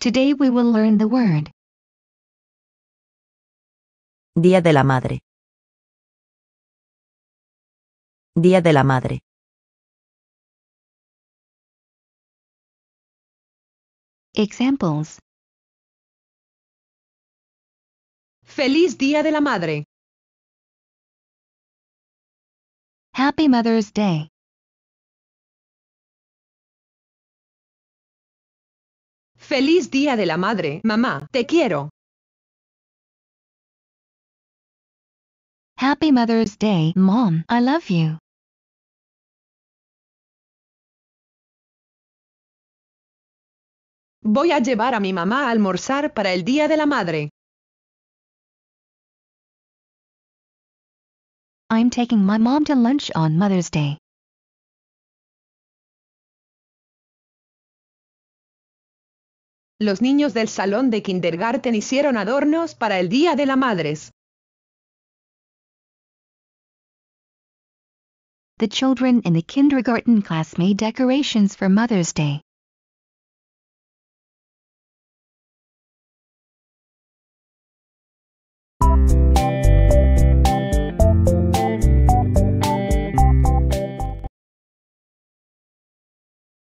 Today we will learn the word. Día de la Madre. Día de la Madre. Examples. Feliz Día de la Madre. Happy Mother's Day. Feliz Día de la Madre, mamá, te quiero. Happy Mother's Day, Mom, I love you. Voy a llevar a mi mamá a almorzar para el Día de la Madre. I'm taking my mom to lunch on Mother's Day. Los niños del salón de kindergarten hicieron adornos para el Día de la Madres. The children in the kindergarten class made decorations for Mother's Day.